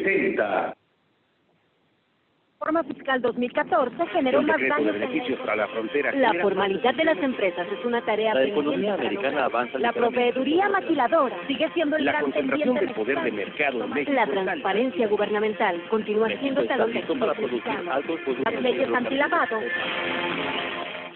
La reforma fiscal 2014 generó más daños. beneficios a la frontera. La formalidad de las empresas es una tarea La economía americana avanza. La proveeduría maquiladora sigue siendo el La concentración del poder de mercado en México. La transparencia gubernamental continúa siendo tal Las leyes antilavado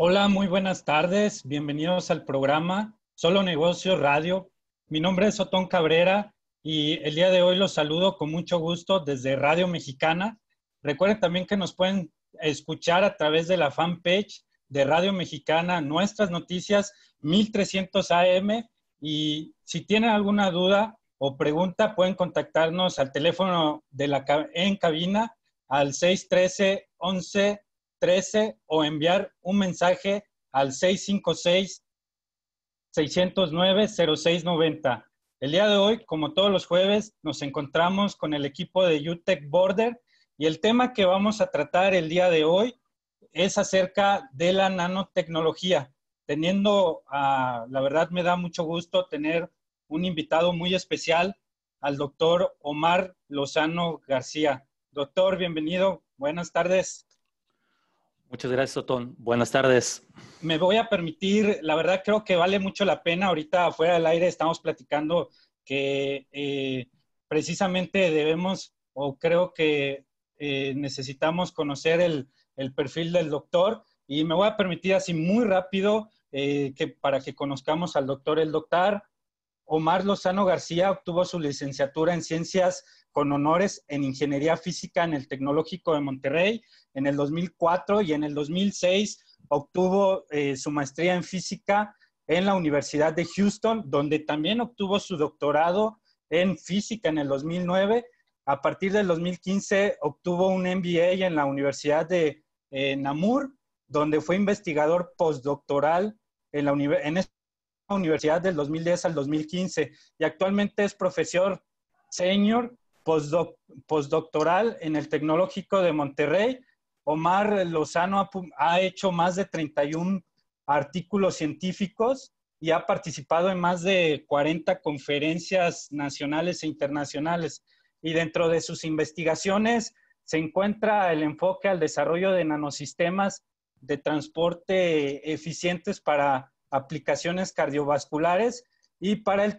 Hola, muy buenas tardes. Bienvenidos al programa Solo Negocios Radio. Mi nombre es Otón Cabrera y el día de hoy los saludo con mucho gusto desde Radio Mexicana. Recuerden también que nos pueden escuchar a través de la fanpage de Radio Mexicana Nuestras Noticias 1300 AM y si tienen alguna duda o pregunta pueden contactarnos al teléfono de la en cabina al 613 11 13 o enviar un mensaje al 656-609-0690. El día de hoy, como todos los jueves, nos encontramos con el equipo de UTEC Border y el tema que vamos a tratar el día de hoy es acerca de la nanotecnología. Teniendo, ah, la verdad me da mucho gusto tener un invitado muy especial, al doctor Omar Lozano García. Doctor, bienvenido, buenas tardes. Muchas gracias, Otón. Buenas tardes. Me voy a permitir, la verdad creo que vale mucho la pena, ahorita afuera del aire estamos platicando que eh, precisamente debemos o creo que eh, necesitamos conocer el, perfil del doctor y me voy a permitir así muy rápido eh, que para que conozcamos al doctor, el doctor Omar Lozano García obtuvo su licenciatura en ciencias con honores en Ingeniería Física en el Tecnológico de Monterrey en el 2004 y en el 2006 obtuvo eh, su maestría en Física en la Universidad de Houston, donde también obtuvo su doctorado en Física en el 2009. A partir del 2015 obtuvo un MBA en la Universidad de eh, Namur, donde fue investigador postdoctoral en, la en universidad del 2010 al 2015 y actualmente es profesor senior postdoctoral en el Tecnológico de Monterrey. Omar Lozano ha hecho más de 31 artículos científicos y ha participado en más de 40 conferencias nacionales e internacionales. Y dentro de sus investigaciones se encuentra el enfoque al desarrollo de nanosistemas de transporte eficientes para aplicaciones cardiovasculares y para, el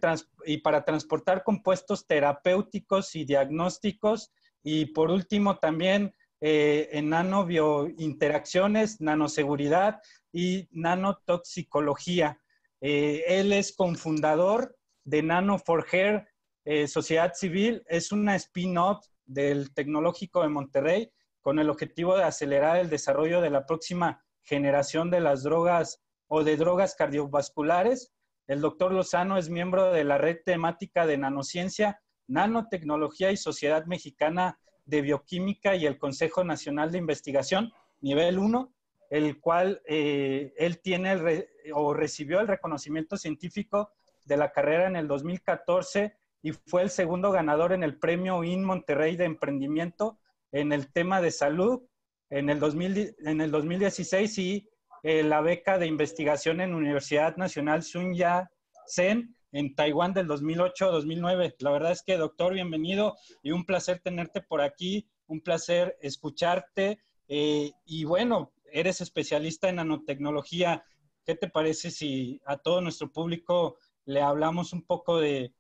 para transportar compuestos terapéuticos y diagnósticos. Y por último, también eh, en nanobiointeracciones, nanoseguridad y nanotoxicología. Eh, él es cofundador de Nano for Hair eh, Sociedad Civil. Es una spin-off del Tecnológico de Monterrey con el objetivo de acelerar el desarrollo de la próxima generación de las drogas o de drogas cardiovasculares el doctor Lozano es miembro de la red temática de nanociencia, nanotecnología y Sociedad Mexicana de Bioquímica y el Consejo Nacional de Investigación, nivel 1, el cual eh, él tiene o recibió el reconocimiento científico de la carrera en el 2014 y fue el segundo ganador en el premio IN Monterrey de Emprendimiento en el tema de salud en el, en el 2016 y eh, la beca de investigación en Universidad Nacional Sun Yat-sen en Taiwán del 2008-2009. La verdad es que, doctor, bienvenido y un placer tenerte por aquí, un placer escucharte. Eh, y bueno, eres especialista en nanotecnología. ¿Qué te parece si a todo nuestro público le hablamos un poco de,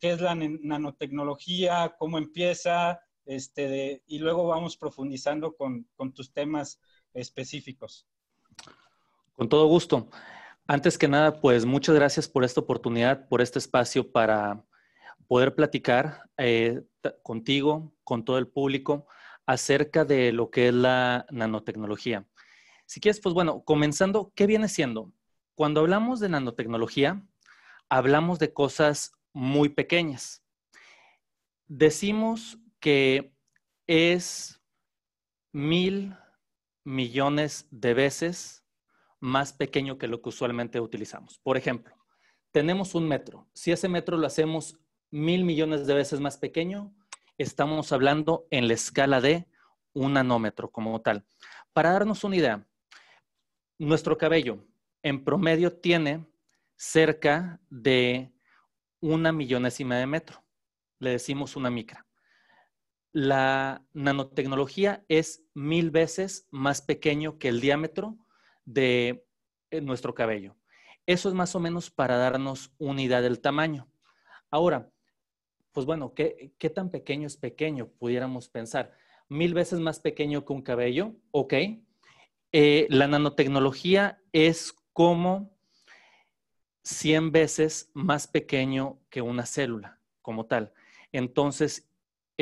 qué es la nanotecnología, cómo empieza, este, y luego vamos profundizando con tus temas específicos? Con todo gusto. Antes que nada, pues muchas gracias por esta oportunidad, por este espacio para poder platicar eh, contigo, con todo el público, acerca de lo que es la nanotecnología. Si quieres, pues bueno, comenzando, ¿qué viene siendo? Cuando hablamos de nanotecnología, hablamos de cosas muy pequeñas. Decimos que es mil millones de veces más pequeño que lo que usualmente utilizamos. Por ejemplo, tenemos un metro. Si ese metro lo hacemos mil millones de veces más pequeño, estamos hablando en la escala de un nanómetro como tal. Para darnos una idea, nuestro cabello en promedio tiene cerca de una millonésima de metro. Le decimos una micra la nanotecnología es mil veces más pequeño que el diámetro de eh, nuestro cabello. Eso es más o menos para darnos una idea del tamaño. Ahora, pues bueno, ¿qué, tan pequeño es pequeño? Pudiéramos pensar. Mil veces más pequeño que un cabello, ok. Eh, la nanotecnología es como 100 veces más pequeño que una célula como tal. Entonces,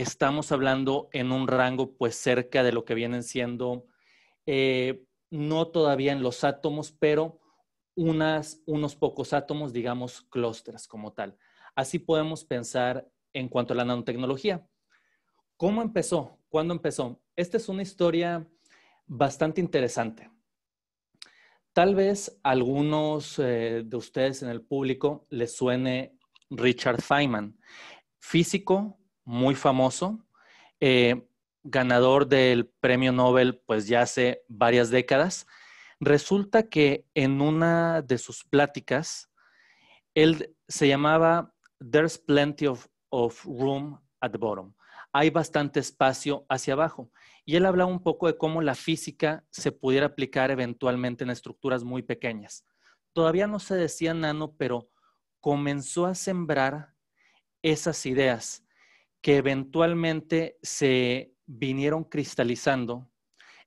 estamos hablando en un rango pues cerca de lo que vienen siendo, eh, no todavía en los átomos, pero unos pocos átomos, digamos, clústeres como tal. Así podemos pensar en cuanto a la nanotecnología. ¿Cómo empezó? ¿Cuándo empezó? Esta es una historia bastante interesante. Tal vez algunos eh, de ustedes en el público les suene Richard Feynman, físico muy famoso, eh, ganador del premio Nobel pues ya hace varias décadas. Resulta que en una de sus pláticas, él se llamaba There's Plenty of, of Room at the Bottom. Hay bastante espacio hacia abajo. Y él hablaba un poco de cómo la física se pudiera aplicar eventualmente en estructuras muy pequeñas. Todavía no se decía nano, pero comenzó a sembrar esas ideas que eventualmente se vinieron cristalizando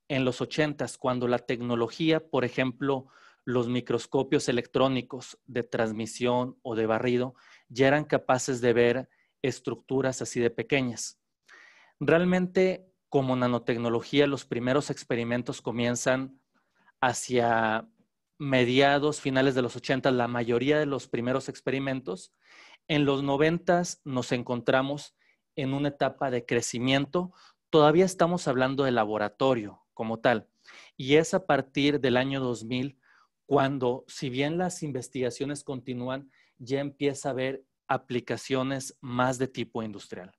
en los 80 cuando la tecnología, por ejemplo, los microscopios electrónicos de transmisión o de barrido, ya eran capaces de ver estructuras así de pequeñas. Realmente, como nanotecnología, los primeros experimentos comienzan hacia mediados, finales de los 80, la mayoría de los primeros experimentos. En los 90 nos encontramos en una etapa de crecimiento, todavía estamos hablando de laboratorio como tal. Y es a partir del año 2000 cuando, si bien las investigaciones continúan, ya empieza a haber aplicaciones más de tipo industrial.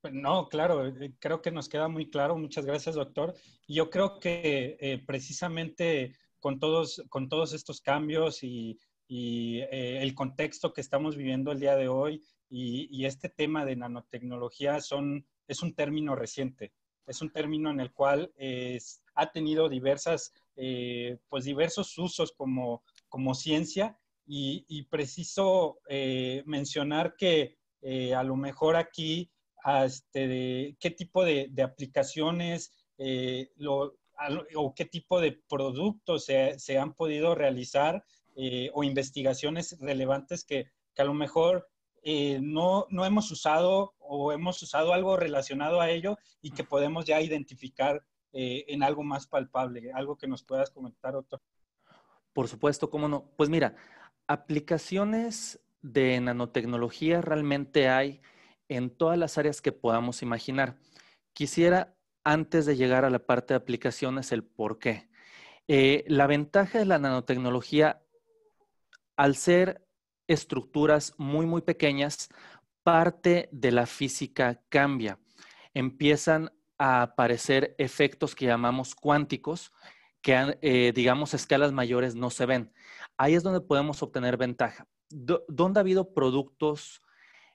Pues no, claro, eh, creo que nos queda muy claro. Muchas gracias, doctor. Yo creo que eh, precisamente con todos, con todos estos cambios y y eh, el contexto que estamos viviendo el día de hoy y, este tema de nanotecnología son, es un término reciente, es un término en el cual eh, ha tenido diversas, eh, pues diversos usos como, como ciencia y, preciso mencionar que a lo mejor aquí este, de, qué tipo de, aplicaciones o qué tipo de productos se, se han podido realizar eh, o investigaciones relevantes que, que a lo mejor eh, no, no hemos usado o hemos usado algo relacionado a ello y que podemos ya identificar eh, en algo más palpable, algo que nos puedas comentar, otro Por supuesto, cómo no. Pues mira, aplicaciones de nanotecnología realmente hay en todas las áreas que podamos imaginar. Quisiera, antes de llegar a la parte de aplicaciones, el por qué. la ventaja de la nanotecnología al ser estructuras muy, muy pequeñas, parte de la física cambia. Empiezan a aparecer efectos que llamamos cuánticos, que eh, digamos a escalas mayores no se ven. Ahí es donde podemos obtener ventaja. ¿Dónde ha habido productos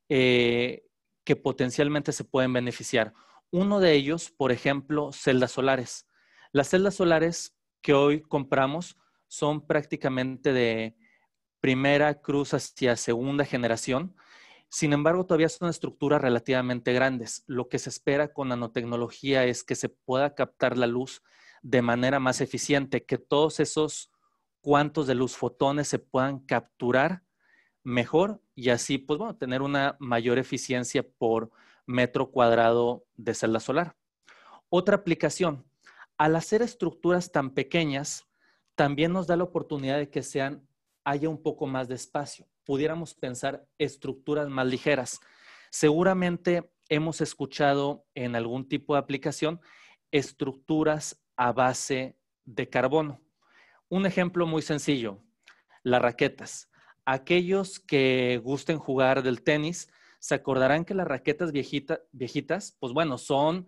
eh, que potencialmente se pueden beneficiar? Uno de ellos, por ejemplo, celdas solares. Las celdas solares que hoy compramos son prácticamente de primera cruz hacia segunda generación. Sin embargo, todavía son estructuras relativamente grandes. Lo que se espera con nanotecnología es que se pueda captar la luz de manera más eficiente, que todos esos cuantos de luz fotones se puedan capturar mejor y así, pues tener una mayor eficiencia por metro cuadrado de celda solar. Otra aplicación, al hacer estructuras tan pequeñas, también nos da la oportunidad de que sean haya un poco más de espacio. Pudiéramos pensar estructuras más ligeras. Seguramente hemos escuchado en algún tipo de aplicación estructuras a base de carbono. Un ejemplo muy sencillo, las raquetas. Aquellos que gusten jugar del tenis se acordarán que las raquetas viejitas, pues bueno, son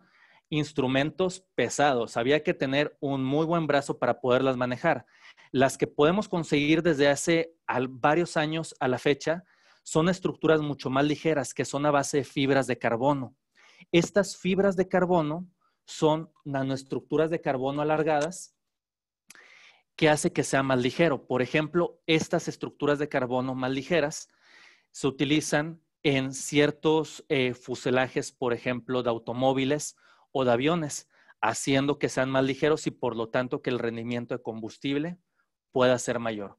instrumentos pesados. Había que tener un muy buen brazo para poderlas manejar. Las que podemos conseguir desde hace varios años a la fecha son estructuras mucho más ligeras que son a base de fibras de carbono. Estas fibras de carbono son nanoestructuras de carbono alargadas que hace que sea más ligero. Por ejemplo, estas estructuras de carbono más ligeras se utilizan en ciertos eh, fuselajes, por ejemplo, de automóviles o de aviones, haciendo que sean más ligeros y por lo tanto que el rendimiento de combustible pueda ser mayor.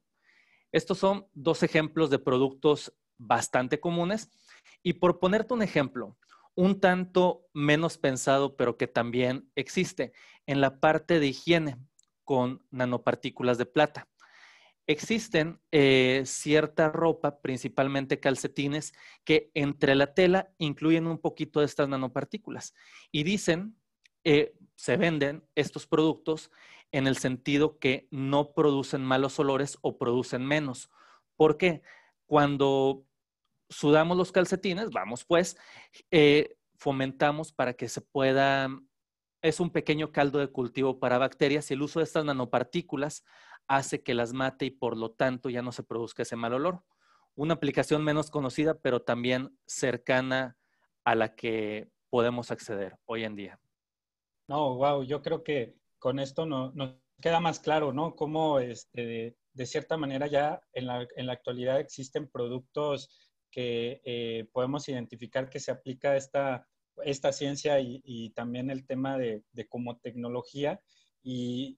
Estos son dos ejemplos de productos bastante comunes. Y por ponerte un ejemplo, un tanto menos pensado, pero que también existe, en la parte de higiene con nanopartículas de plata. Existen eh, cierta ropa, principalmente calcetines, que entre la tela incluyen un poquito de estas nanopartículas. Y dicen, eh, se venden estos productos en el sentido que no producen malos olores o producen menos. ¿Por qué? Cuando sudamos los calcetines, vamos pues, eh, fomentamos para que se pueda, es un pequeño caldo de cultivo para bacterias y el uso de estas nanopartículas hace que las mate y por lo tanto ya no se produzca ese mal olor. Una aplicación menos conocida, pero también cercana a la que podemos acceder hoy en día. No, wow, yo creo que con esto no, nos queda más claro, ¿no? Cómo este, de, cierta manera ya en la, actualidad existen productos que eh, podemos identificar que se aplica esta, esta ciencia y, también el tema de, cómo como tecnología. Y,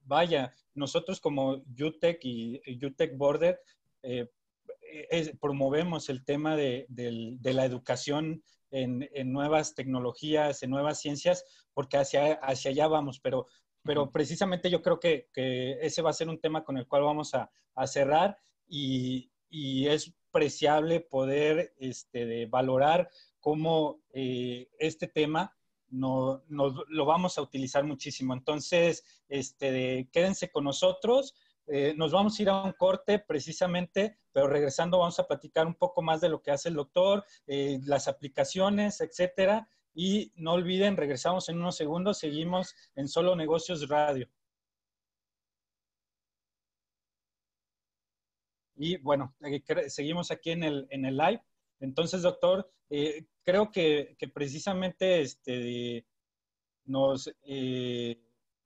vaya, nosotros como UTEC y UTEC Border eh, promovemos el tema de, de la educación en, nuevas tecnologías, en nuevas ciencias, porque hacia, allá vamos, pero, precisamente yo creo que, ese va a ser un tema con el cual vamos a, cerrar y, es preciable poder este, valorar cómo eh, este tema lo vamos a utilizar muchísimo. Entonces, este, quédense con nosotros eh, nos vamos a ir a un corte precisamente, pero regresando vamos a platicar un poco más de lo que hace el doctor, eh, las aplicaciones, etcétera. Y no olviden, regresamos en unos segundos, seguimos en Solo Negocios Radio. Y bueno, eh, seguimos aquí en el, en el live. Entonces, doctor, creo que, precisamente este, nos,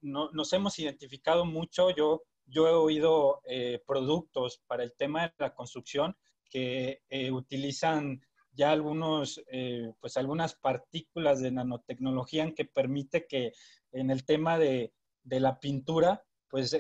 nos hemos identificado mucho. Yo yo he oído eh, productos para el tema de la construcción que eh, utilizan ya algunos, eh, pues algunas partículas de nanotecnología que permite que en el tema de, la pintura, pues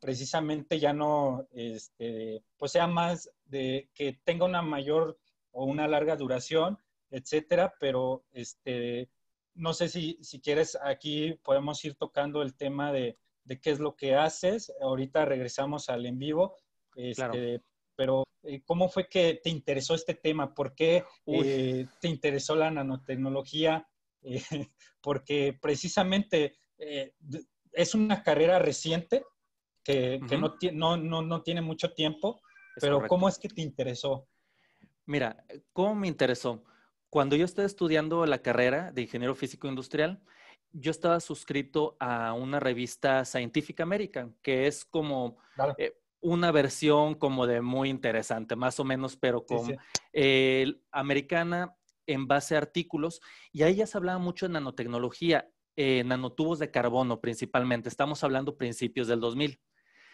precisamente ya no, este, pues sea más de que tenga una mayor o una larga duración, etcétera, pero este, no sé si quieres, aquí podemos ir tocando el tema de, de qué es lo que haces. Ahorita regresamos al en vivo, este, pero eh, ¿cómo fue que te interesó este tema? ¿Por qué eh, te interesó la nanotecnología? Eh, porque precisamente es una carrera reciente que, no, no, tiene mucho tiempo, pero ¿cómo es que te interesó? Mira, ¿cómo me interesó? Cuando yo estaba estudiando la carrera de ingeniero físico industrial, yo estaba suscrito a una revista Scientific American, que es como eh, una versión como de muy interesante, más o menos, pero con eh, americana en base a artículos, y ahí ya se hablaba mucho de nanotecnología, eh, nanotubos de carbono principalmente, estamos hablando principios del 2000.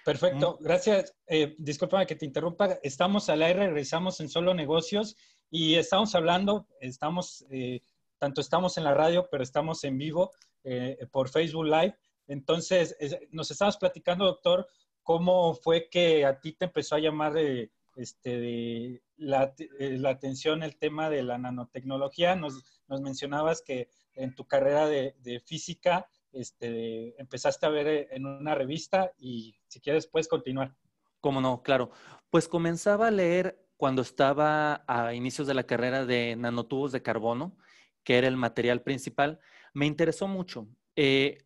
Perfecto, gracias. Disculpame que te interrumpa. Estamos al aire, regresamos en Solo Negocios y estamos hablando, estamos, tanto estamos en la radio, pero estamos en vivo eh, por Facebook Live. Entonces, nos estabas platicando, doctor, cómo fue que a ti te empezó a llamar eh, este, de eh, la, atención el tema de la nanotecnología. Nos, mencionabas que en tu carrera de, física este, empezaste a ver en una revista y si quieres puedes continuar. Cómo no, claro. Pues comenzaba a leer cuando estaba a inicios de la carrera de nanotubos de carbono, que era el material principal, me interesó mucho. Eh,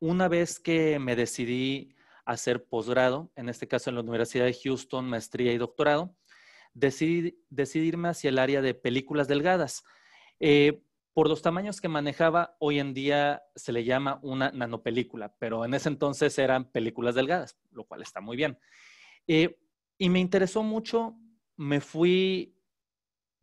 una vez que me decidí hacer posgrado, en este caso en la Universidad de Houston, maestría y doctorado, decidí, decidirme hacia el área de películas delgadas. Eh, por los tamaños que manejaba, hoy en día se le llama una nanopelícula, pero en ese entonces eran películas delgadas, lo cual está muy bien. Eh, y me interesó mucho, me fui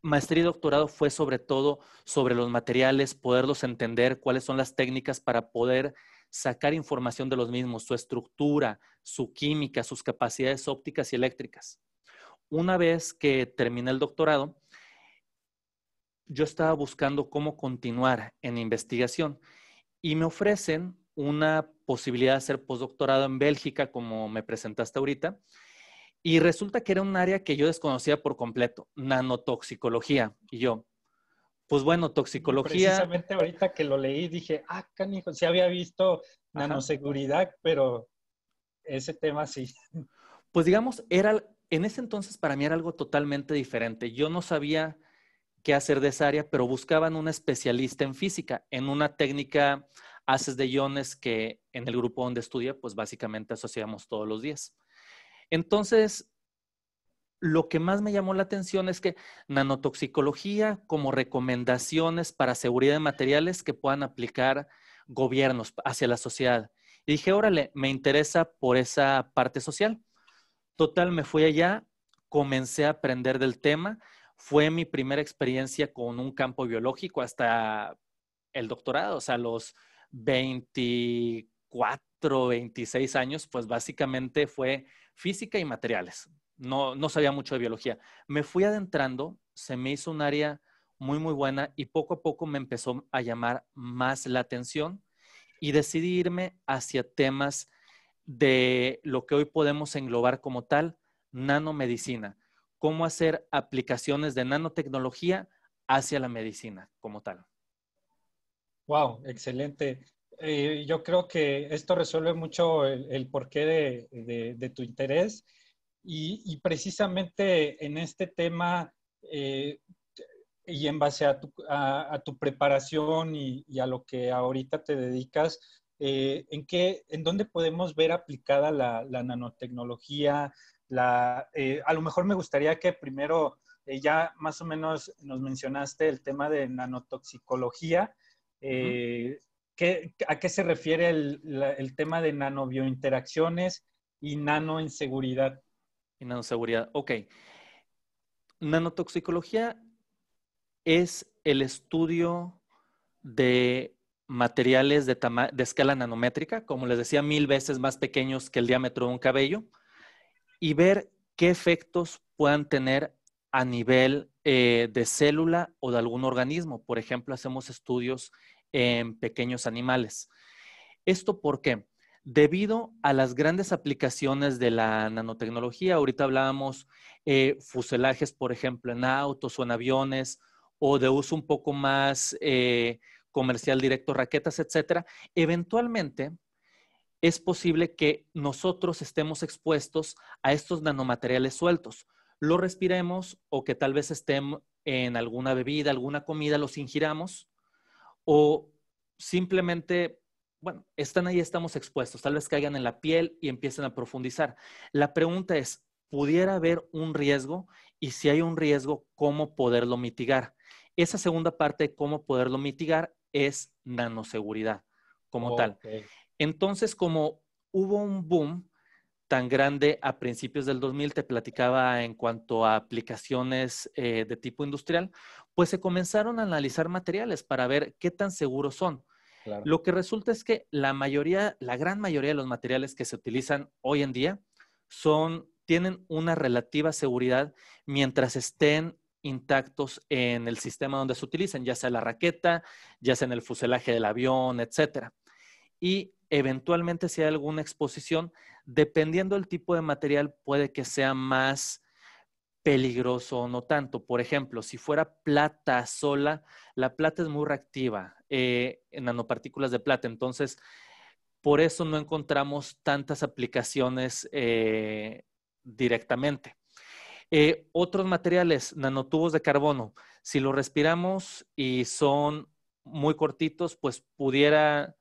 maestría y doctorado fue sobre todo sobre los materiales, poderlos entender, cuáles son las técnicas para poder sacar información de los mismos, su estructura, su química, sus capacidades ópticas y eléctricas. Una vez que terminé el doctorado, yo estaba buscando cómo continuar en investigación y me ofrecen una posibilidad de hacer postdoctorado en Bélgica, como me presentaste ahorita, y resulta que era un área que yo desconocía por completo, nanotoxicología. Y yo, pues bueno, toxicología. Precisamente ahorita que lo leí dije, ah, canijo, sí había visto nanoseguridad, pero ese tema sí. Pues digamos, era, en ese entonces para mí era algo totalmente diferente. Yo no sabía qué hacer de esa área, pero buscaban un especialista en física, en una técnica haces de iones que en el grupo donde estudia, pues básicamente asociamos todos los días. Entonces, lo que más me llamó la atención es que nanotoxicología como recomendaciones para seguridad de materiales que puedan aplicar gobiernos hacia la sociedad. Y dije, órale, me interesa por esa parte social. Total, me fui allá, comencé a aprender del tema. Fue mi primera experiencia con un campo biológico hasta el doctorado, o sea, los 24, 26 años, pues básicamente fue física y materiales. No, no sabía mucho de biología. Me fui adentrando, se me hizo un área muy, muy buena y poco a poco me empezó a llamar más la atención y decidí irme hacia temas de lo que hoy podemos englobar como tal, nanomedicina, cómo hacer aplicaciones de nanotecnología hacia la medicina como tal. Wow, excelente. Eh, yo creo que esto resuelve mucho el, porqué de, tu interés y, precisamente en este tema eh, y en base a tu, preparación y, a lo que ahorita te dedicas, eh, ¿en, qué, ¿en dónde podemos ver aplicada la, nanotecnología? La, a lo mejor me gustaría que primero ya más o menos nos mencionaste el tema de nanotoxicología. ¿a qué se refiere el, tema de nanobiointeracciones y nanoinseguridad? Y nanoseguridad, ok. Nanotoxicología es el estudio de materiales de, escala nanométrica, como les decía, mil veces más pequeños que el diámetro de un cabello, y ver qué efectos puedan tener a nivel eh, de célula o de algún organismo. Por ejemplo, hacemos estudios en pequeños animales. ¿Esto por qué? Debido a las grandes aplicaciones de la nanotecnología, ahorita hablábamos eh, fuselajes, por ejemplo, en autos o en aviones, o de uso un poco más eh, comercial directo, raquetas, etcétera, eventualmente es posible que nosotros estemos expuestos a estos nanomateriales sueltos. Lo respiremos o que tal vez estén en alguna bebida, alguna comida, los ingiramos o simplemente, bueno, están ahí, estamos expuestos, tal vez caigan en la piel y empiecen a profundizar. La pregunta es, ¿pudiera haber un riesgo? Y si hay un riesgo, ¿cómo poderlo mitigar? Esa segunda parte de cómo poderlo mitigar es nanoseguridad como tal. Entonces, como hubo un boom tan grande a principios del 2000, te platicaba en cuanto a aplicaciones eh, de tipo industrial, pues se comenzaron a analizar materiales para ver qué tan seguros son. Lo que resulta es que la mayoría, la gran mayoría de los materiales que se utilizan hoy en día son, tienen una relativa seguridad mientras estén intactos en el sistema donde se utilizan, ya sea la raqueta, ya sea en el fuselaje del avión, etcétera. Y eventualmente si hay alguna exposición, dependiendo del tipo de material, puede que sea más peligroso o no tanto. Por ejemplo, si fuera plata sola, la plata es muy reactiva eh, nanopartículas de plata. Entonces, por eso no encontramos tantas aplicaciones eh, directamente. Eh, otros materiales, nanotubos de carbono, si los respiramos y son muy cortitos, pues pudiera,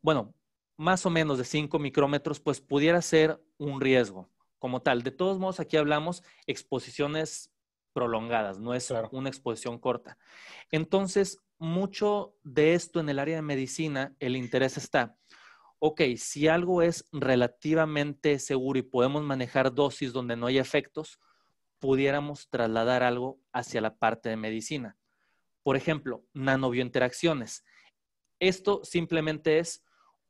bueno, más o menos de 5 micrómetros, pues pudiera ser un riesgo como tal. De todos modos, aquí hablamos exposiciones prolongadas, no es una exposición corta. Entonces, mucho de esto en el área de medicina, el interés está, ok, si algo es relativamente seguro y podemos manejar dosis donde no hay efectos, pudiéramos trasladar algo hacia la parte de medicina. Por ejemplo, nanobiointeracciones. Esto simplemente es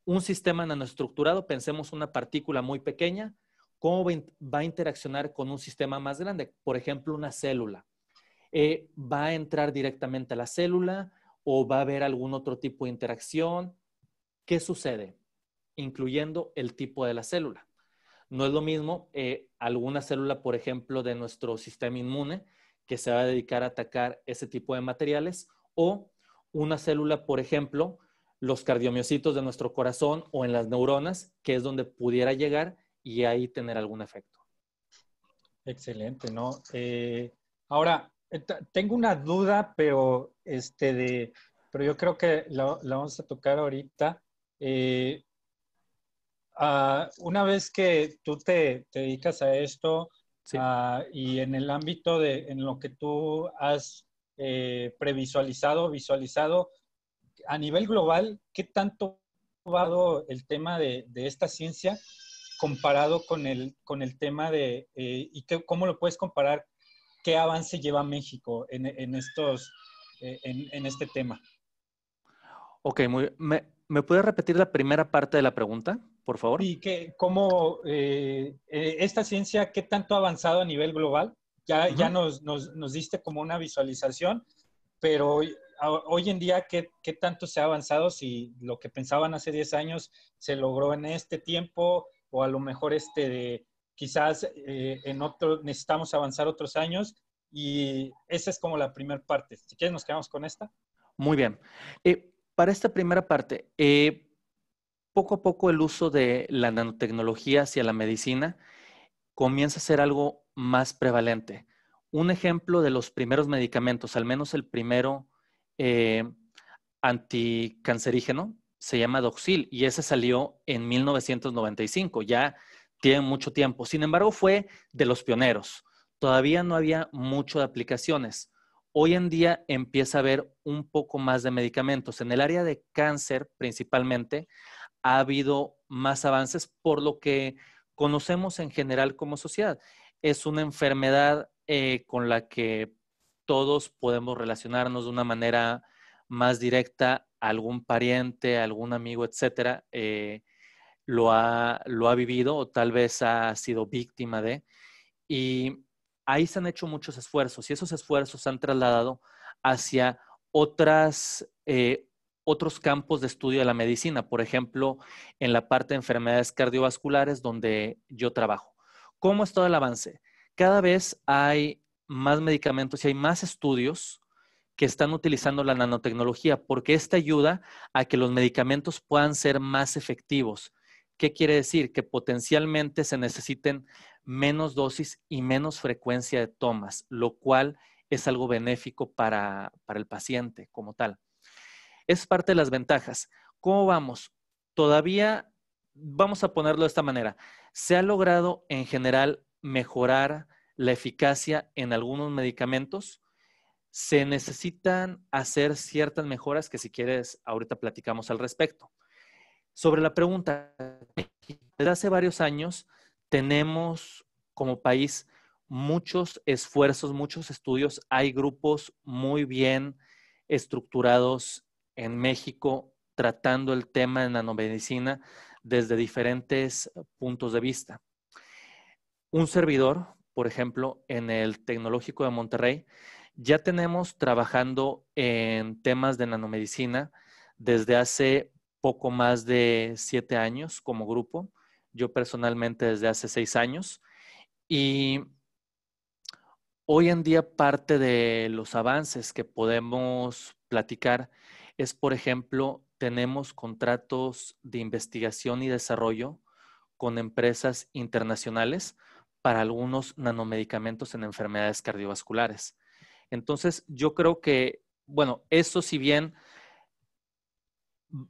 un sistema nanoestructurado, pensemos una partícula muy pequeña, ¿cómo va a interaccionar con un sistema más grande? Por ejemplo, una célula. Eh, ¿Va a entrar directamente a la célula o va a haber algún otro tipo de interacción? ¿Qué sucede? Incluyendo el tipo de la célula. No es lo mismo eh, alguna célula, por ejemplo, de nuestro sistema inmune, que se va a dedicar a atacar ese tipo de materiales, o una célula, por ejemplo, los cardiomiocitos de nuestro corazón o en las neuronas, que es donde pudiera llegar y ahí tener algún efecto. Excelente, ¿no? Eh, ahora, eh, tengo una duda, pero, este de, pero yo creo que la, vamos a tocar ahorita. Eh, ah, una vez que tú te, dedicas a esto ah, y en el ámbito de en lo que tú has previsualizado, visualizado, a nivel global, ¿qué tanto ha dado el tema de, esta ciencia comparado con el, con el tema de, eh, y cómo lo puedes comparar, qué avance lleva México en, estos, eh, en, este tema? Ok, muy, ¿Me, ¿Me puedes repetir la primera parte de la pregunta, por favor? Y que, ¿cómo eh, esta ciencia, qué tanto ha avanzado a nivel global? Ya, ya nos, nos, nos, diste como una visualización, pero hoy en día, ¿qué, tanto se ha avanzado? Si lo que pensaban hace 10 años se logró en este tiempo o a lo mejor este de, quizás eh, en otro, necesitamos avanzar otros años. Y esa es como la primera parte. Si quieres, nos quedamos con esta. Muy bien. Eh, para esta primera parte, eh, poco a poco el uso de la nanotecnología hacia la medicina comienza a ser algo más prevalente. Un ejemplo de los primeros medicamentos, al menos el primero eh, anticancerígeno, se llama Doxil y ese salió en 1995, ya tiene mucho tiempo. Sin embargo, fue de los pioneros. Todavía no había mucho de aplicaciones. Hoy en día empieza a haber un poco más de medicamentos. En el área de cáncer principalmente ha habido más avances por lo que conocemos en general como sociedad. Es una enfermedad eh, con la que todos podemos relacionarnos de una manera más directa, a algún pariente, algún amigo, etcétera, eh, lo, ha, lo ha vivido o tal vez ha sido víctima de. Y ahí se han hecho muchos esfuerzos y esos esfuerzos se han trasladado hacia otras, eh, otros campos de estudio de la medicina, por ejemplo, en la parte de enfermedades cardiovasculares donde yo trabajo. ¿Cómo es todo el avance? Cada vez hay más medicamentos y hay más estudios que están utilizando la nanotecnología, porque esta ayuda a que los medicamentos puedan ser más efectivos. ¿Qué quiere decir? Que potencialmente se necesiten menos dosis y menos frecuencia de tomas, lo cual es algo benéfico para, para el paciente como tal. Es parte de las ventajas. ¿Cómo vamos? Todavía, vamos a ponerlo de esta manera, se ha logrado en general mejorar la eficacia en algunos medicamentos, se necesitan hacer ciertas mejoras que si quieres ahorita platicamos al respecto. Sobre la pregunta, desde hace varios años tenemos como país muchos esfuerzos, muchos estudios, hay grupos muy bien estructurados en México tratando el tema de nanomedicina desde diferentes puntos de vista. Un servidor, por ejemplo, en el Tecnológico de Monterrey, ya tenemos trabajando en temas de nanomedicina desde hace poco más de siete años como grupo, yo personalmente desde hace seis años. Y hoy en día parte de los avances que podemos platicar es, por ejemplo, tenemos contratos de investigación y desarrollo con empresas internacionales, para algunos nanomedicamentos en enfermedades cardiovasculares. Entonces, yo creo que, bueno, eso si bien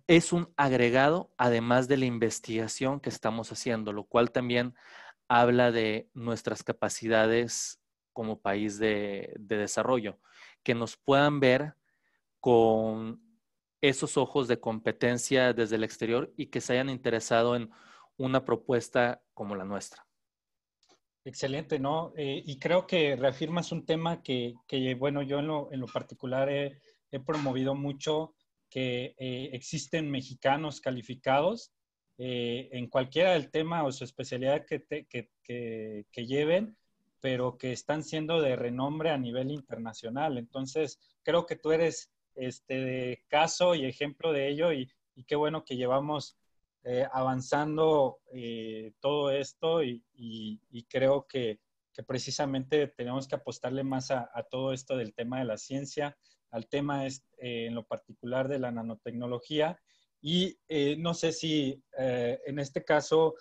es un agregado, además de la investigación que estamos haciendo, lo cual también habla de nuestras capacidades como país de desarrollo, que nos puedan ver con esos ojos de competencia desde el exterior y que se hayan interesado en una propuesta como la nuestra. Excelente, ¿no? Eh, y creo que reafirmas un tema que, bueno, yo en lo, en lo particular he, promovido mucho, que eh, existen mexicanos calificados eh, en cualquiera del tema o su especialidad que, lleven, pero que están siendo de renombre a nivel internacional. Entonces, creo que tú eres este caso y ejemplo de ello y qué bueno que llevamos eh, avanzando eh, todo esto y, creo que, precisamente tenemos que apostarle más a, todo esto del tema de la ciencia, al tema eh, en lo particular de la nanotecnología. Y no sé si en este caso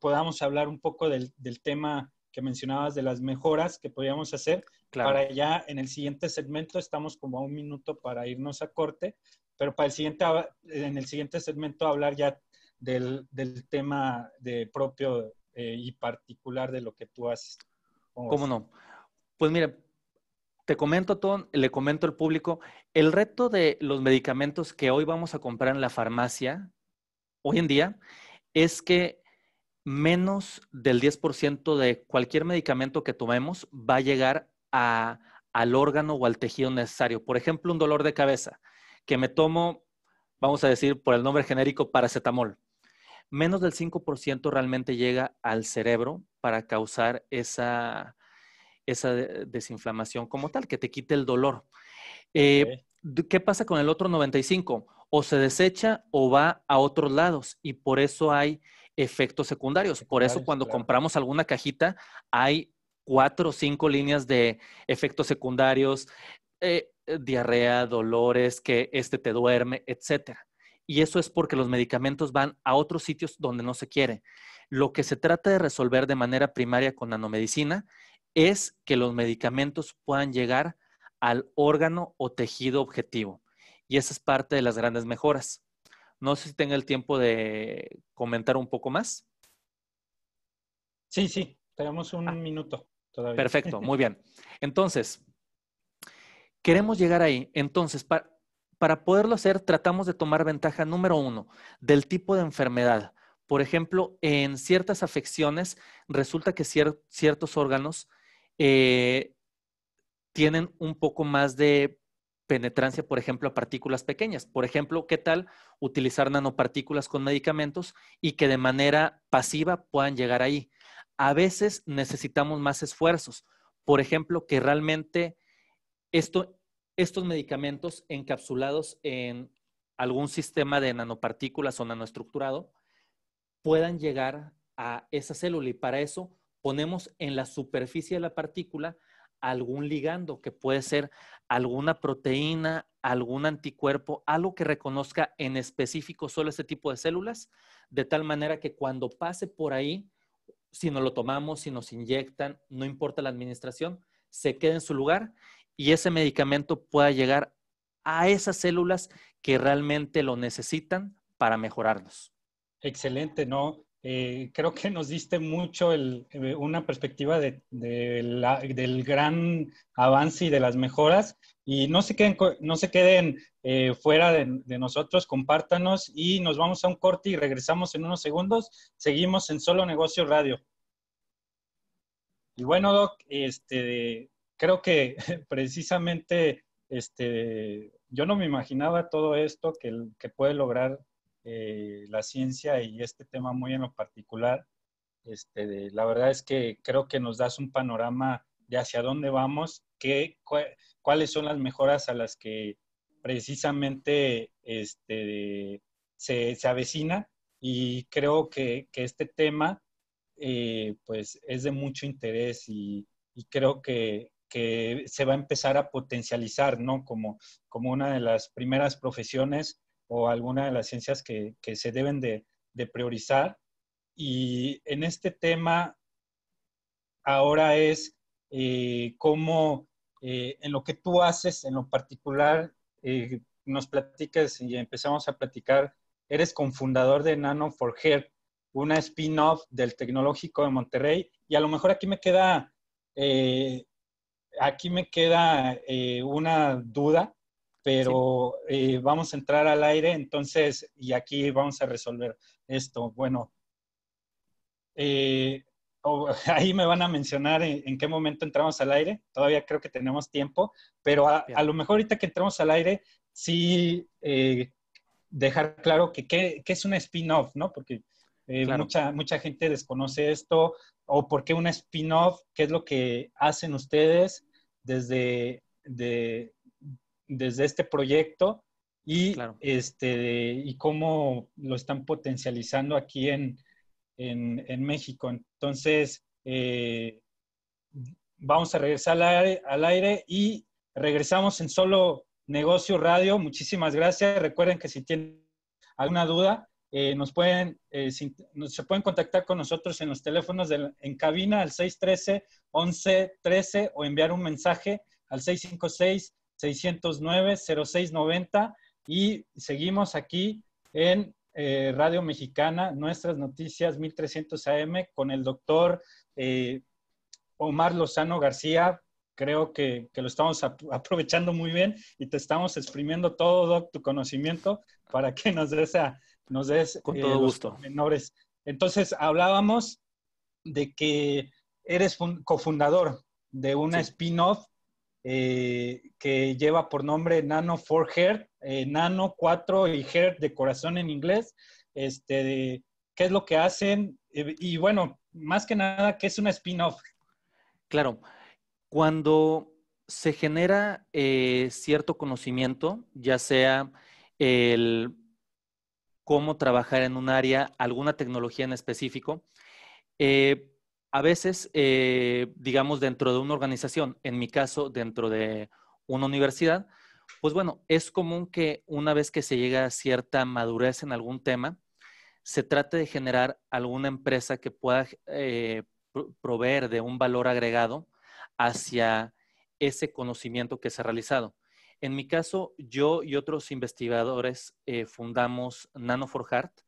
podamos hablar un poco del, tema que mencionabas de las mejoras que podríamos hacer. Claro. Para ya en el siguiente segmento estamos como a un minuto para irnos a corte, pero para el siguiente, en el siguiente segmento hablar ya del, del tema de propio eh, y particular de lo que tú haces. ¿Cómo, no? Pues mira, te comento, le comento al público, el reto de los medicamentos que hoy vamos a comprar en la farmacia, hoy en día, es que menos del 10% de cualquier medicamento que tomemos va a llegar a, al órgano o al tejido necesario. Por ejemplo, un dolor de cabeza que me tomo, vamos a decir por el nombre genérico, paracetamol. Menos del 5% realmente llega al cerebro para causar esa, esa desinflamación como tal, que te quite el dolor. Eh, ¿Qué pasa con el otro 95%? O se desecha o va a otros lados y por eso hay efectos secundarios. Por eso cuando compramos alguna cajita hay cuatro o cinco líneas de efectos secundarios. Eh, eh, diarrea, dolores, que este te duerme, etcétera. Y eso es porque los medicamentos van a otros sitios donde no se quiere. Lo que se trata de resolver de manera primaria con nanomedicina es que los medicamentos puedan llegar al órgano o tejido objetivo. Y esa es parte de las grandes mejoras. No sé si tenga el tiempo de comentar un poco más. Sí, sí, tenemos un ah. minuto todavía. Perfecto, muy bien. Entonces, Queremos llegar ahí. Entonces, para, poderlo hacer, tratamos de tomar ventaja número uno del tipo de enfermedad. Por ejemplo, en ciertas afecciones resulta que ciertos órganos eh, tienen un poco más de penetrancia, por ejemplo, a partículas pequeñas. Por ejemplo, ¿qué tal utilizar nanopartículas con medicamentos y que de manera pasiva puedan llegar ahí? A veces necesitamos más esfuerzos. Por ejemplo, que realmente estos medicamentos encapsulados en algún sistema de nanopartículas o nanoestructurado puedan llegar a esa célula. Y para eso ponemos en la superficie de la partícula algún ligando, que puede ser alguna proteína, algún anticuerpo, algo que reconozca en específico solo ese tipo de células, de tal manera que cuando pase por ahí, si nos lo tomamos, si nos inyectan, no importa la administración, se quede en su lugar y ese medicamento pueda llegar a esas células que realmente lo necesitan para mejorarnos. Excelente, ¿no? Eh, creo que nos diste mucho el, eh, una perspectiva de, del gran avance y de las mejoras. Y no se queden, no se queden eh, fuera de, de, nosotros, compártanos y nos vamos a un corte y regresamos en unos segundos. Seguimos en Solo Negocio Radio. Y bueno, Doc, este, creo que precisamente este, yo no me imaginaba todo esto que, que puede lograr eh, la ciencia y este tema muy en lo particular. Este, la verdad es que creo que nos das un panorama de hacia dónde vamos, qué, cuáles son las mejoras a las que precisamente este, se, avecina y creo que, este tema eh, pues es de mucho interés y creo que, que se va a empezar a potencializar, ¿no? Como, como una de las primeras profesiones o alguna de las ciencias que, que se deben de, de priorizar. Y en este tema ahora es eh, cómo eh, en lo que tú haces, en lo particular, eh, nos platicas y empezamos a platicar, eres confundador de Nano 4 Health, una spin-off del Tecnológico de Monterrey, y a lo mejor aquí me queda eh, aquí me queda eh, una duda, pero eh, vamos a entrar al aire, entonces, y aquí vamos a resolver esto. Bueno, eh, ahí me van a mencionar en, qué momento entramos al aire, todavía creo que tenemos tiempo, pero a, lo mejor ahorita que entramos al aire, sí dejar claro que qué es un spin-off, ¿no? Porque mucha, mucha gente desconoce esto, o por qué un spin-off, qué es lo que hacen ustedes desde, desde este proyecto y, este, y cómo lo están potencializando aquí en, México. Entonces, eh, vamos a regresar al aire, al aire, y regresamos en solo negocio radio. Muchísimas gracias. Recuerden que si tienen alguna duda, eh, nos pueden, eh, se pueden contactar con nosotros en los teléfonos en cabina al 613-1113 o enviar un mensaje al 656-609-0690 y seguimos aquí en eh, Radio Mexicana, nuestras noticias 1300 AM con el doctor Omar Lozano García. Creo que, lo estamos aprovechando muy bien y te estamos exprimiendo todo, tu conocimiento para que nos des a, nos des Con eh, todo gusto. menores. Entonces, hablábamos de que eres cofundador de una spin-off eh, que lleva por nombre Nano 4 Heart, eh, Nano 4 y Heart de corazón en inglés. Este, ¿Qué es lo que hacen? y bueno, más que nada, ¿qué es una spin-off? Claro, cuando se genera cierto conocimiento, ya sea el cómo trabajar en un área, alguna tecnología en específico. Eh, a veces, eh, digamos, dentro de una organización, en mi caso, dentro de una universidad, pues bueno, es común que una vez que se llega a cierta madurez en algún tema, se trate de generar alguna empresa que pueda eh, proveer de un valor agregado hacia ese conocimiento que se ha realizado. En mi caso, yo y otros investigadores eh, fundamos Nano 4 Heart,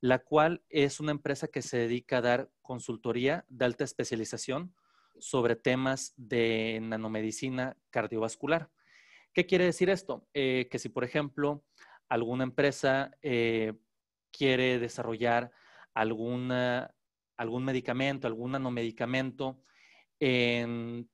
la cual es una empresa que se dedica a dar consultoría de alta especialización sobre temas de nanomedicina cardiovascular. ¿Qué quiere decir esto? Eh, que si, por ejemplo, alguna empresa eh, quiere desarrollar alguna, algún medicamento, algún nanomedicamento en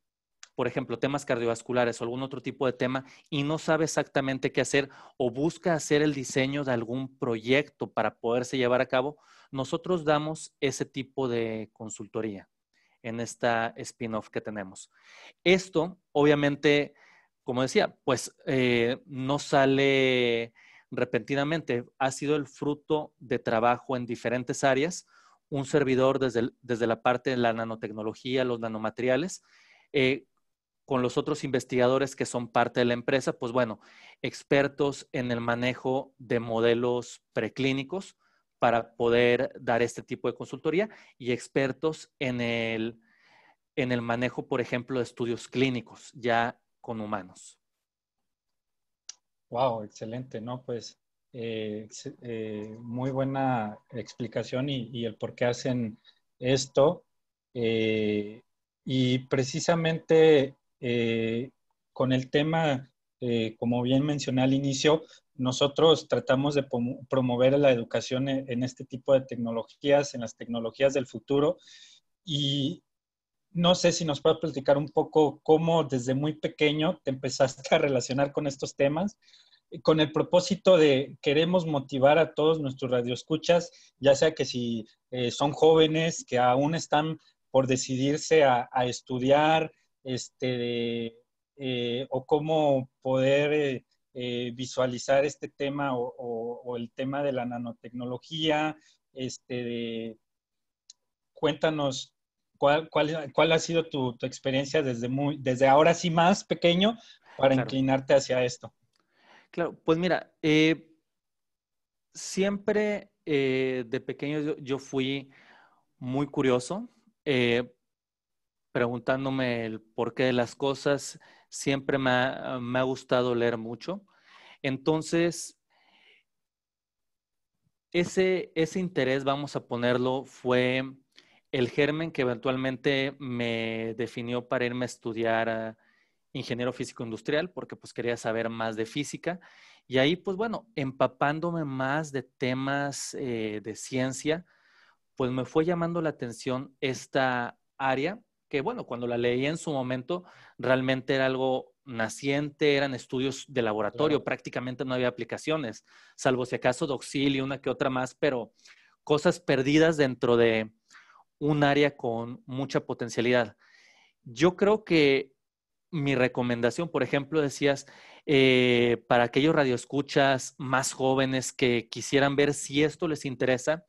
por ejemplo, temas cardiovasculares o algún otro tipo de tema y no sabe exactamente qué hacer o busca hacer el diseño de algún proyecto para poderse llevar a cabo, nosotros damos ese tipo de consultoría en esta spin-off que tenemos. Esto, obviamente, como decía, pues eh, no sale repentinamente, ha sido el fruto de trabajo en diferentes áreas, un servidor desde, desde la parte de la nanotecnología, los nanomateriales, eh, con los otros investigadores que son parte de la empresa, pues bueno, expertos en el manejo de modelos preclínicos para poder dar este tipo de consultoría y expertos en el, en el manejo, por ejemplo, de estudios clínicos ya con humanos. Wow, excelente, ¿no? Pues eh, eh, muy buena explicación y, el por qué hacen esto. Eh, y precisamente eh, con el tema, eh, como bien mencioné al inicio, nosotros tratamos de promover la educación e-, en, este tipo de tecnologías, en las tecnologías del futuro. Y no sé si nos puede platicar un poco cómo desde muy pequeño te empezaste a relacionar con estos temas, con el propósito de queremos motivar a todos nuestros radioescuchas, ya sea que si eh, son jóvenes que aún están por decidirse a estudiar, este, eh, o cómo poder eh, eh, visualizar este tema o, el tema de la nanotecnología, este, cuéntanos cuál, cuál, ha sido tu, experiencia desde, muy, desde ahora sí más pequeño para inclinarte hacia esto. Claro, pues mira, siempre de pequeño yo, fui muy curioso preguntándome el qué de las cosas. Siempre me ha, gustado leer mucho. Entonces, ese, interés, vamos a ponerlo, fue el germen que eventualmente me definió para irme a estudiar ingeniero físico industrial, porque pues quería saber más de física. Y ahí, pues bueno, empapándome más de temas eh, de ciencia, pues me fue llamando la atención esta área que bueno, cuando la leí en su momento, realmente era algo naciente, eran estudios de laboratorio, prácticamente no había aplicaciones, salvo si acaso Doxil y una que otra más, pero cosas perdidas dentro de un área con mucha potencialidad. Yo creo que mi recomendación, por ejemplo, decías, eh, para aquellos radioescuchas más jóvenes que quisieran ver si esto les interesa,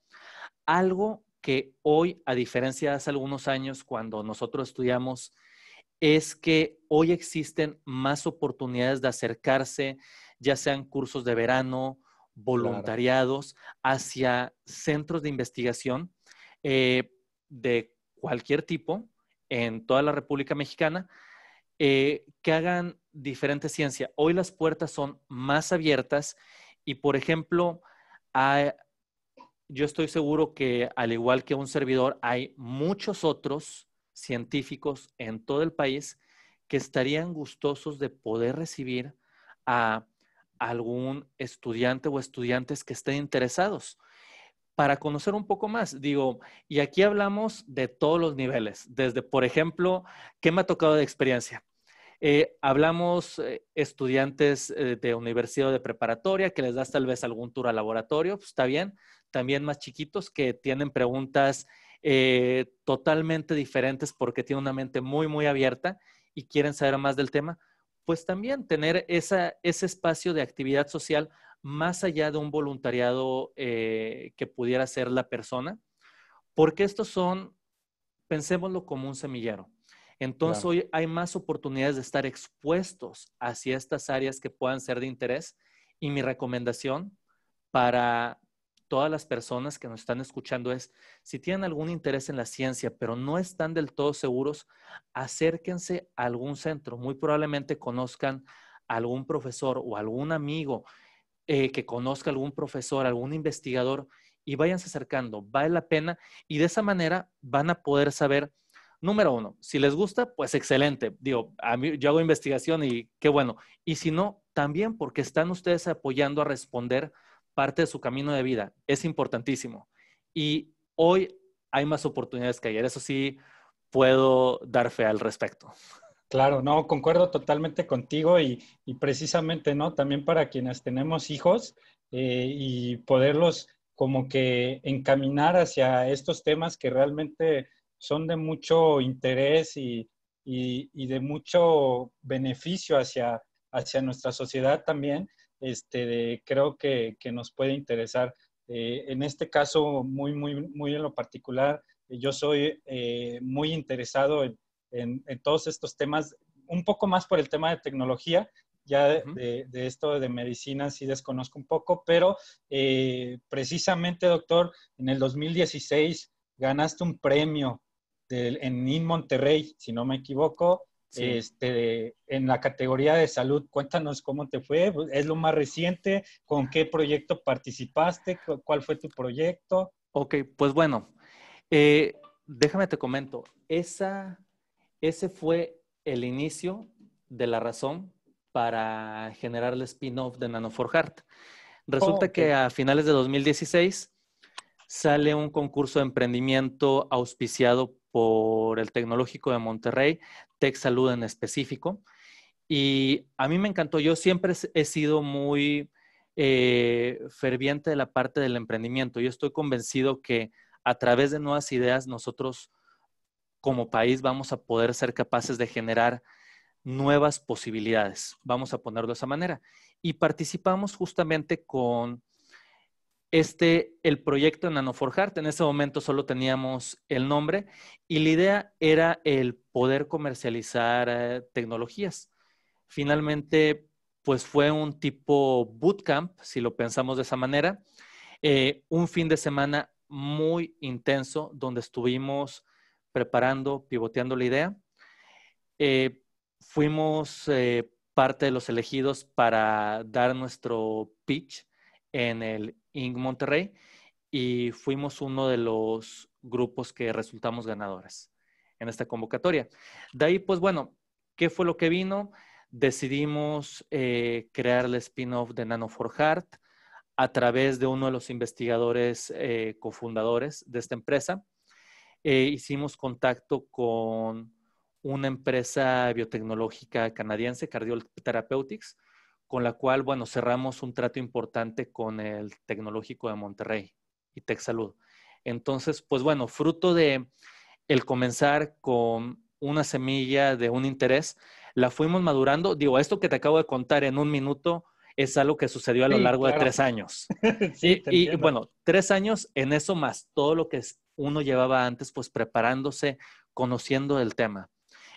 algo que hoy, a diferencia de hace algunos años cuando nosotros estudiamos, es que hoy existen más oportunidades de acercarse, ya sean cursos de verano, voluntariados, hacia centros de investigación eh, de cualquier tipo en toda la República Mexicana, eh, que hagan diferente ciencia. Hoy las puertas son más abiertas y, por ejemplo, hay, yo estoy seguro que al igual que un servidor, hay muchos otros científicos en todo el país que estarían gustosos de poder recibir a algún estudiante o estudiantes que estén interesados para conocer un poco más. Digo, y aquí hablamos de todos los niveles, desde, por ejemplo, ¿qué me ha tocado de experiencia? Eh, hablamos eh, estudiantes eh, de universidad o de preparatoria que les das tal vez algún tour al laboratorio, pues está bien. También más chiquitos que tienen preguntas totalmente diferentes porque tienen una mente muy, muy abierta y quieren saber más del tema, pues también tener ese espacio de actividad social más allá de un voluntariado que pudiera ser la persona, porque estos son, pensémoslo como un semillero entonces hoy hay más oportunidades de estar expuestos hacia estas áreas que puedan ser de interés. Y mi recomendación para todas las personas que nos están escuchando es, si tienen algún interés en la ciencia, pero no están del todo seguros, acérquense a algún centro. Muy probablemente conozcan algún profesor o algún amigo eh, que conozca algún profesor, algún investigador, y váyanse acercando. Vale la pena y de esa manera van a poder saber Número uno, si les gusta, pues excelente. Digo, a mí, yo hago investigación y qué bueno. Y si no, también porque están ustedes apoyando a responder parte de su camino de vida. Es importantísimo. Y hoy hay más oportunidades que ayer. Eso sí, puedo dar fe al respecto. Claro, no, concuerdo totalmente contigo y, precisamente, ¿no? También para quienes tenemos hijos eh, y poderlos como que encaminar hacia estos temas que realmente son de mucho interés y, y, de mucho beneficio hacia, hacia nuestra sociedad también, este, creo que, nos puede interesar. Eh, en este caso, muy, muy, muy en lo particular, yo soy eh, muy interesado en, todos estos temas, un poco más por el tema de tecnología, ya de, esto de medicina sí desconozco un poco, pero eh, precisamente, doctor, en el 2016 ganaste un premio en In Monterrey, si no me equivoco, este, en la categoría de salud. Cuéntanos cómo te fue, pues, es lo más reciente, con qué proyecto participaste, cuál fue tu proyecto. Ok, pues bueno, eh, déjame te comento, Esa, ese fue el inicio de la razón para generar el spin-off de nano Resulta heart oh, Resulta que a finales de 2016 sale un concurso de emprendimiento auspiciado por el Tecnológico de Monterrey, Tech Salud en específico. Y a mí me encantó, yo siempre he sido muy eh, ferviente de la parte del emprendimiento. Yo estoy convencido que a través de nuevas ideas nosotros como país vamos a poder ser capaces de generar nuevas posibilidades. Vamos a ponerlo de esa manera. Y participamos justamente con este, el proyecto Nano4Heart, En ese momento solo teníamos el nombre y la idea era el poder comercializar eh, tecnologías. Finalmente, pues fue un tipo bootcamp, si lo pensamos de esa manera, eh, un fin de semana muy intenso donde estuvimos preparando, pivoteando la idea. Eh, fuimos parte de los elegidos para dar nuestro pitch en el en Monterrey y fuimos uno de los grupos que resultamos ganadores en esta convocatoria. De ahí, pues bueno, ¿qué fue lo que vino? Decidimos eh, crear el spin-off de Nano for Heart a través de uno de los investigadores eh, cofundadores de esta empresa. Eh, hicimos contacto con una empresa biotecnológica canadiense, Cardiol Therapeutics, con la cual, bueno, cerramos un trato importante con el Tecnológico de Monterrey y Salud. Entonces, pues bueno, fruto de el comenzar con una semilla de un interés, la fuimos madurando. Digo, esto que te acabo de contar en un minuto es algo que sucedió a lo largo de tres años. sí, y, y, bueno, tres años en eso más todo lo que uno llevaba antes, pues preparándose, conociendo el tema.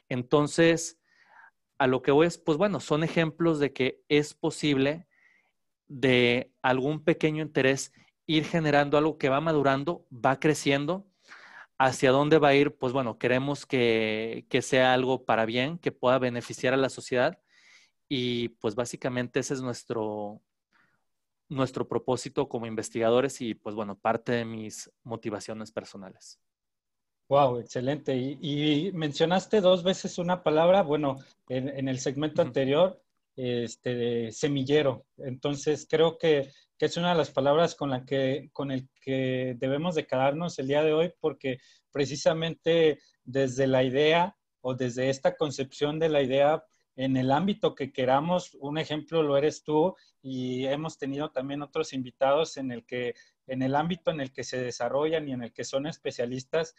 Entonces, a lo que voy es, pues bueno, son ejemplos de que es posible de algún pequeño interés ir generando algo que va madurando, va creciendo. ¿Hacia dónde va a ir? Pues bueno, queremos que, que sea algo para bien, que pueda beneficiar a la sociedad. Y pues básicamente ese es nuestro, nuestro propósito como investigadores y pues bueno, parte de mis motivaciones personales. Wow, excelente. Y, mencionaste dos veces una palabra, bueno, en, el segmento anterior, este, semillero. Entonces, creo que, es una de las palabras con la que, con el que debemos de quedarnos el día de hoy, porque precisamente desde la idea o desde esta concepción de la idea, en el ámbito que queramos, un ejemplo lo eres tú y hemos tenido también otros invitados en el que en el ámbito en el que se desarrollan y en el que son especialistas,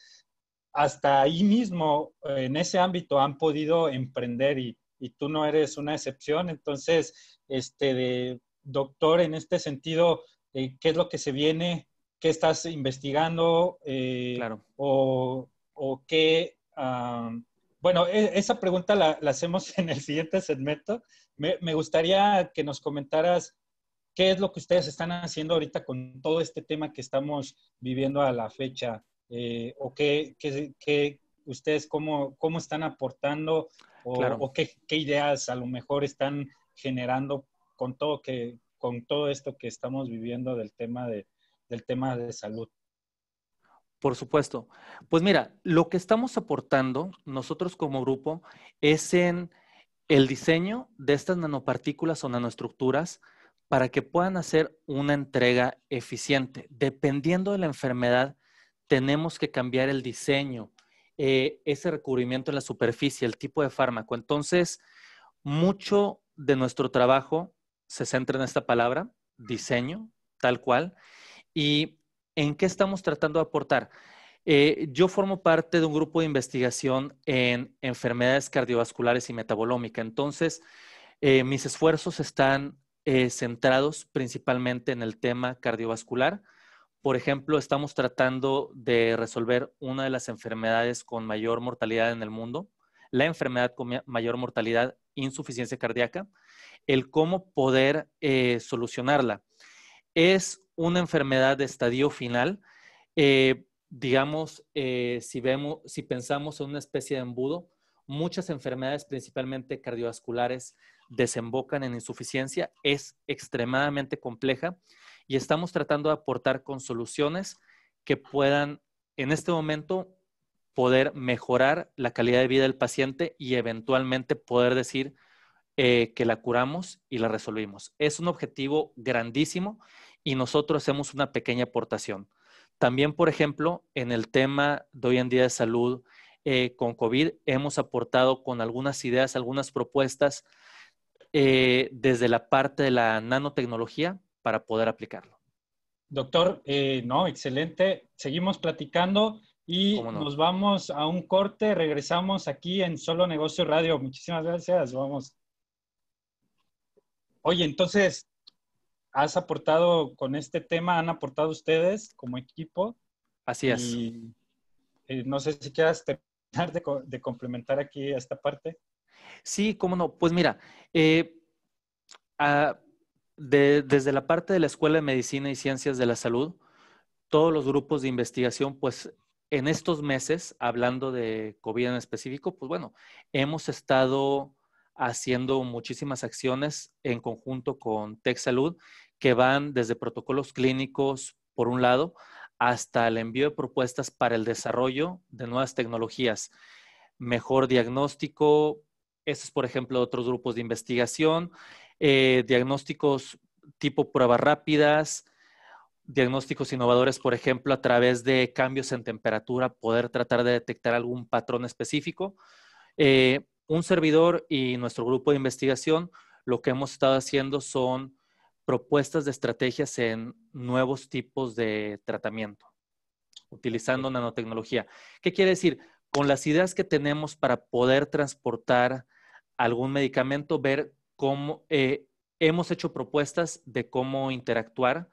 hasta ahí mismo, en ese ámbito, han podido emprender y, tú no eres una excepción. Entonces, este, doctor, en este sentido, eh, ¿qué es lo que se viene? ¿Qué estás investigando? Eh, claro. O, qué... bueno, e, esa pregunta la, hacemos en el siguiente segmento. Me, me, gustaría que nos comentaras qué es lo que ustedes están haciendo ahorita con todo este tema que estamos viviendo a la fecha. Eh, o qué, ustedes cómo, cómo están aportando o, qué, ideas a lo mejor están generando con todo, que, con todo esto que estamos viviendo del tema de, del tema de salud. Por supuesto. Pues mira, lo que estamos aportando nosotros como grupo es en el diseño de estas nanopartículas o nanoestructuras para que puedan hacer una entrega eficiente. Dependiendo de la enfermedad tenemos que cambiar el diseño, eh, ese recubrimiento en la superficie, el tipo de fármaco. Entonces, mucho de nuestro trabajo se centra en esta palabra, diseño, tal cual. ¿Y en qué estamos tratando de aportar? Eh, yo formo parte de un grupo de investigación en enfermedades cardiovasculares y metabolómica. Entonces, eh, mis esfuerzos están centrados principalmente en el tema cardiovascular por ejemplo, estamos tratando de resolver una de las enfermedades con mayor mortalidad en el mundo, la enfermedad con mayor mortalidad, insuficiencia cardíaca, el cómo poder eh, solucionarla. Es una enfermedad de estadio final. Eh, digamos, eh, vemos, si pensamos en una especie de embudo, muchas enfermedades, principalmente cardiovasculares, desembocan en insuficiencia. Es extremadamente compleja y estamos tratando de aportar con soluciones que puedan en este momento poder mejorar la calidad de vida del paciente y eventualmente poder decir eh, que la curamos y la resolvimos. Es un objetivo grandísimo y nosotros hacemos una pequeña aportación. También, por ejemplo, en el tema de hoy en día de salud eh, con COVID, hemos aportado con algunas ideas, algunas propuestas eh, desde la parte de la nanotecnología, para poder aplicarlo. Doctor, eh, no, excelente. Seguimos platicando y nos vamos a un corte. Regresamos aquí en Solo Negocio Radio. Muchísimas gracias. Vamos. Oye, entonces, has aportado con este tema, han aportado ustedes como equipo. Así es. Eh, no sé si quieras terminar de, complementar aquí esta parte. Sí, cómo no. Pues mira, eh, ah, de, desde la parte de la Escuela de Medicina y Ciencias de la Salud, todos los grupos de investigación, pues en estos meses, hablando de COVID en específico, pues bueno, hemos estado haciendo muchísimas acciones en conjunto con Tech Salud que van desde protocolos clínicos, por un lado, hasta el envío de propuestas para el desarrollo de nuevas tecnologías, mejor diagnóstico, es por ejemplo, otros grupos de investigación, eh, diagnósticos tipo pruebas rápidas, diagnósticos innovadores, por ejemplo, a través de cambios en temperatura, poder tratar de detectar algún patrón específico. Eh, un servidor y nuestro grupo de investigación lo que hemos estado haciendo son propuestas de estrategias en nuevos tipos de tratamiento, utilizando nanotecnología. ¿Qué quiere decir? Con las ideas que tenemos para poder transportar algún medicamento, ver eh, hemos hecho propuestas de cómo interactuar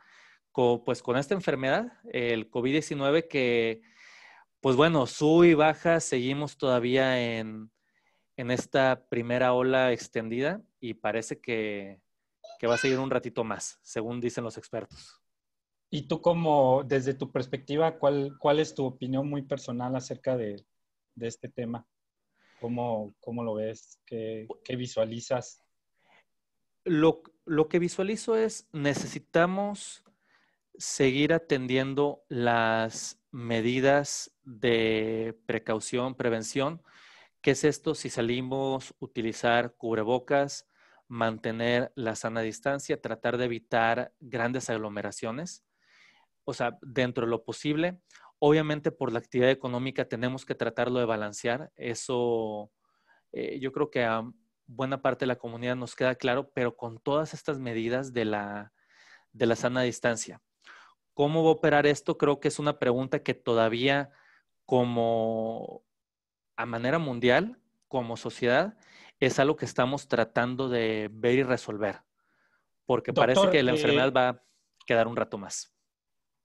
con, pues, con esta enfermedad, el COVID-19, que, pues bueno, sube y baja, seguimos todavía en, en esta primera ola extendida y parece que, va a seguir un ratito más, según dicen los expertos. Y tú como, desde tu perspectiva, ¿cuál, es tu opinión muy personal acerca de, este tema? ¿Cómo, lo ves? ¿Qué, qué visualizas? lo, que visualizo es, necesitamos seguir atendiendo las medidas de precaución, prevención. ¿Qué es esto? Si salimos, utilizar cubrebocas, mantener la sana distancia, tratar de evitar grandes aglomeraciones, o sea, dentro de lo posible. Obviamente por la actividad económica tenemos que tratarlo de balancear. Eso eh, yo creo que buena parte de la comunidad nos queda claro, pero con todas estas medidas de la, de la sana distancia. ¿Cómo va a operar esto? Creo que es una pregunta que todavía como a manera mundial, como sociedad, es algo que estamos tratando de ver y resolver, porque parece que la eh enfermedad va a quedar un rato más.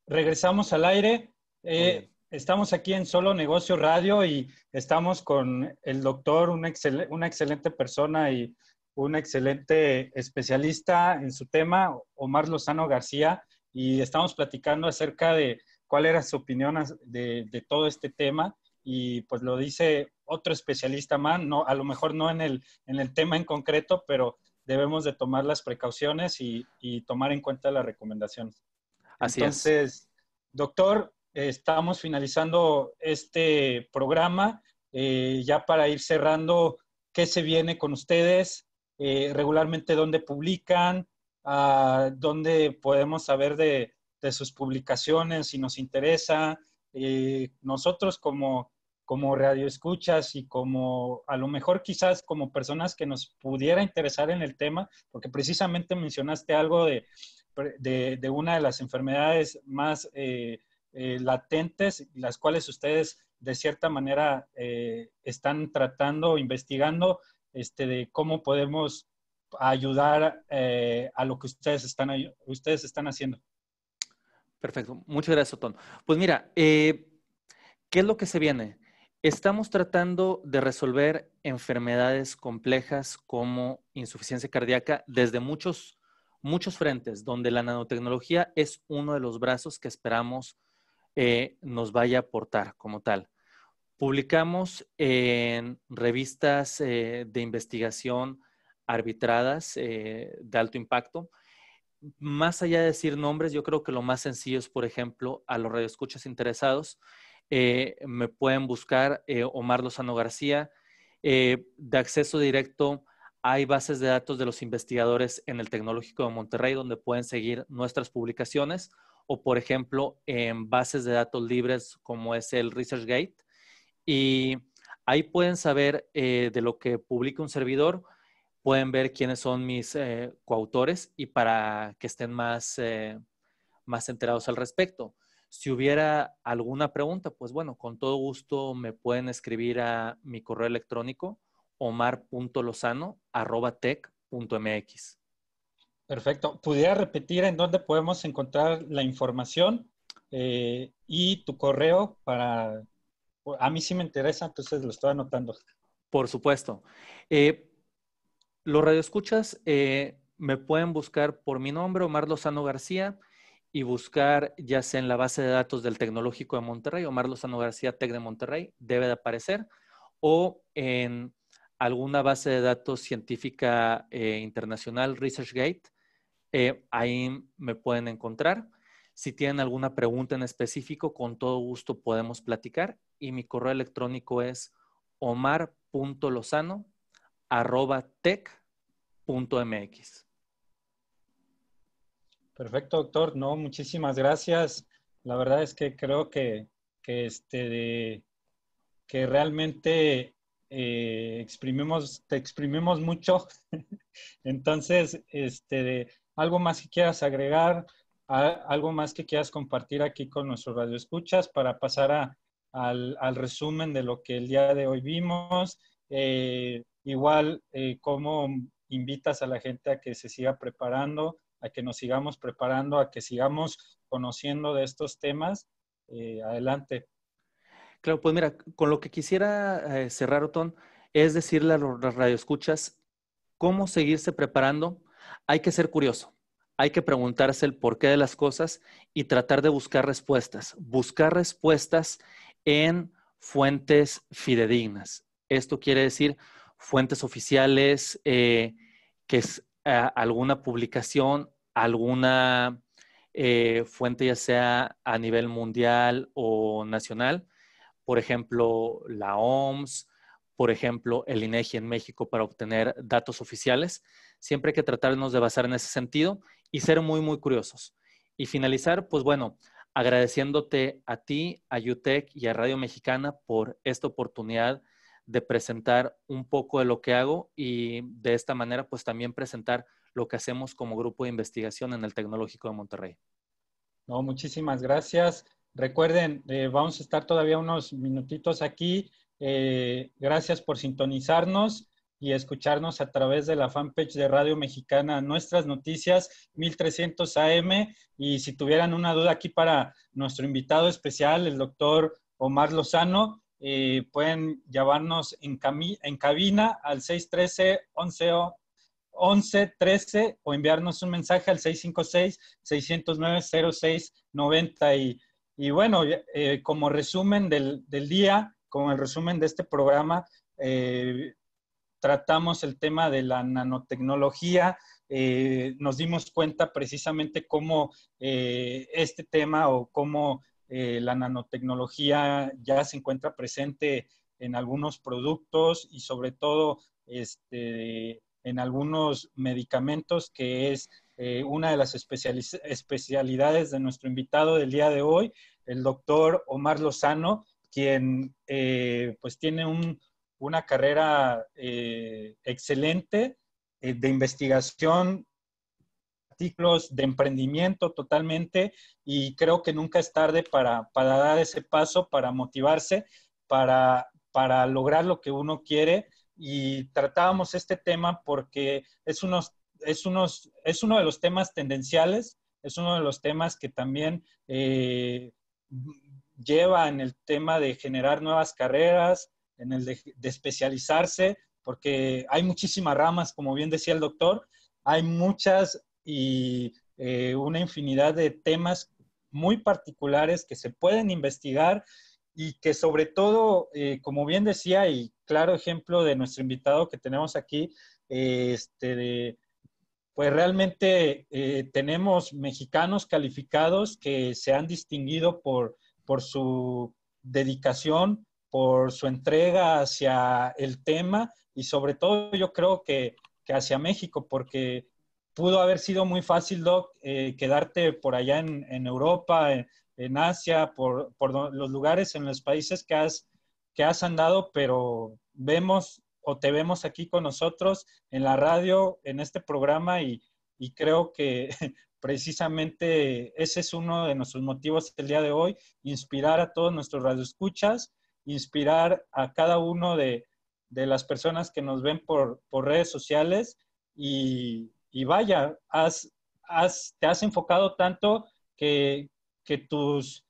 Regresamos al aire. Eh, Estamos aquí en Solo Negocio Radio y estamos con el doctor, una, excelente persona y un excelente especialista en su tema, Omar Lozano García, y estamos platicando acerca de cuál era su opinión de, todo este tema y pues lo dice otro especialista más, no, a lo mejor no en el, en el tema en concreto, pero debemos de tomar las precauciones y, tomar en cuenta las recomendaciones. Así Entonces, es. Doctor, estamos finalizando este programa. Eh, ya para ir cerrando, ¿qué se viene con ustedes? Eh, regularmente, ¿dónde publican? Ah, ¿Dónde podemos saber de, de, sus publicaciones si nos interesa? Eh, nosotros como, como radio escuchas y como a lo mejor quizás como personas que nos pudiera interesar en el tema, porque precisamente mencionaste algo de, de, una de las enfermedades más... Eh, latentes, las cuales ustedes de cierta manera eh, están tratando, investigando, este, de cómo podemos ayudar eh, a lo que ustedes están, ustedes están haciendo. Perfecto, muchas gracias, Otón. Pues mira, ¿qué es lo que se viene? Estamos tratando de resolver enfermedades complejas como insuficiencia cardíaca desde muchos, muchos frentes, donde la nanotecnología es uno de los brazos que esperamos eh, nos vaya a aportar como tal. Publicamos en revistas eh, de investigación arbitradas eh, de alto impacto. Más allá de decir nombres, yo creo que lo más sencillo es, por ejemplo, a los radioescuchas interesados, me pueden buscar Omar Lozano García. de acceso directo hay bases de datos de los investigadores en el Tecnológico de Monterrey donde pueden seguir nuestras publicaciones o por ejemplo en bases de datos libres como es el ResearchGate. Y ahí pueden saber eh, de lo que publica un servidor, pueden ver quiénes son mis eh, coautores y para que estén más, eh, más enterados al respecto. Si hubiera alguna pregunta, pues bueno, con todo gusto me pueden escribir a mi correo electrónico omar.lozano.tech.mx. Perfecto. ¿Pudiera repetir en dónde podemos encontrar la información eh, y tu correo para... A mí sí me interesa, entonces lo estoy anotando. Por supuesto. Eh, los radioescuchas eh, me pueden buscar por mi nombre, Omar Lozano García, y buscar ya sea en la base de datos del Tecnológico de Monterrey, Omar Lozano García Tec de Monterrey, debe de aparecer, o en alguna base de datos científica internacional, ResearchGate, eh, ahí me pueden encontrar. Si tienen alguna pregunta en específico, con todo gusto podemos platicar. Y mi correo electrónico es MX. Perfecto, doctor. No, muchísimas gracias. La verdad es que creo que, este de, que realmente eh, exprimimos, te exprimimos mucho. Entonces, este, ¿Algo más que quieras agregar? ¿Algo más que quieras compartir aquí con nuestros radioescuchas para pasar al, resumen de lo que el día de hoy vimos? Eh, igual, eh, ¿cómo invitas a la gente a que se siga preparando, a que nos sigamos preparando, a que sigamos conociendo de estos temas? Eh, adelante. Claro, pues mira, con lo que quisiera cerrar, Otón, es decirle a los radioescuchas cómo seguirse preparando hay que ser curioso, hay que preguntarse el porqué de las cosas y tratar de buscar respuestas, buscar respuestas en fuentes fidedignas. Esto quiere decir fuentes oficiales, eh, que es alguna publicación, alguna eh, fuente ya sea a nivel mundial o nacional, por ejemplo, la OMS por ejemplo, el INEGI en México para obtener datos oficiales. Siempre hay que tratarnos de basar en ese sentido y ser muy, muy curiosos. Y finalizar, pues bueno, agradeciéndote a ti, a UTEC y a Radio Mexicana por esta oportunidad de presentar un poco de lo que hago y de esta manera, pues también presentar lo que hacemos como grupo de investigación en el Tecnológico de Monterrey. No, muchísimas gracias. Recuerden, eh, vamos a estar todavía unos minutitos aquí eh, gracias por sintonizarnos y escucharnos a través de la fanpage de Radio Mexicana Nuestras Noticias 1300 AM. Y si tuvieran una duda aquí para nuestro invitado especial, el doctor Omar Lozano, eh, pueden llamarnos en, cabina al 613-1113 o enviarnos un mensaje al 656-609-0690. Y, bueno, eh, como resumen del día, con el resumen de este programa, eh, tratamos el tema de la nanotecnología, eh, nos dimos cuenta precisamente cómo eh, este tema o cómo la nanotecnología ya se encuentra presente en algunos productos y sobre todo este, en algunos medicamentos, que es una de las especialidades de nuestro invitado del día de hoy, el doctor Omar Lozano, quien eh, pues tiene un, una carrera eh, excelente eh, de investigación, artículos de emprendimiento totalmente y creo que nunca es tarde para, para dar ese paso, para motivarse, para, para lograr lo que uno quiere. Y tratábamos este tema porque es, unos, es, unos, es uno de los temas tendenciales, es uno de los temas que también lleva en el tema de generar nuevas carreras, en el de, especializarse, porque hay muchísimas ramas, como bien decía el doctor, hay muchas y eh, una infinidad de temas muy particulares que se pueden investigar y que sobre todo, eh, como bien decía, y claro ejemplo de nuestro invitado que tenemos aquí, este, pues realmente eh, tenemos mexicanos calificados que se han distinguido por por su dedicación, por su entrega hacia el tema y sobre todo yo creo que, que hacia México, porque pudo haber sido muy fácil, Doc, eh, quedarte por allá en, Europa, en, Asia, por, por, los lugares, en los países que has, que has andado, pero vemos o te vemos aquí con nosotros en la radio, en este programa y, y creo que precisamente ese es uno de nuestros motivos el día de hoy, inspirar a todos nuestros radioescuchas, inspirar a cada uno de, las personas que nos ven por, redes sociales y, vaya, has, te has enfocado tanto que, que tus...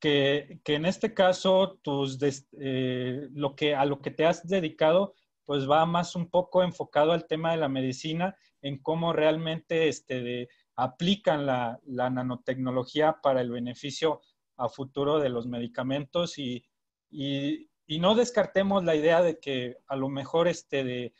Que, en este caso tus eh, lo que a lo que te has dedicado pues va más un poco enfocado al tema de la medicina en cómo realmente este aplican la, nanotecnología para el beneficio a futuro de los medicamentos y, no descartemos la idea de que a lo mejor este de,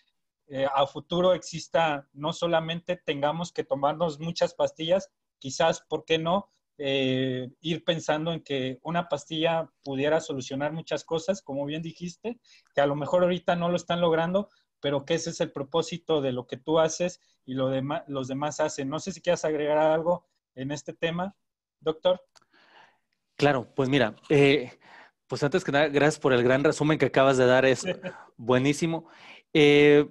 eh, a futuro exista, no solamente tengamos que tomarnos muchas pastillas, quizás, ¿por qué no? Eh, ir pensando en que una pastilla pudiera solucionar muchas cosas, como bien dijiste, que a lo mejor ahorita no lo están logrando, pero que ese es el propósito de lo que tú haces y lo demás, los demás hacen. No sé si quieras agregar algo en este tema, doctor. Claro, pues mira, eh, pues antes que nada, gracias por el gran resumen que acabas de dar, es buenísimo. Eh,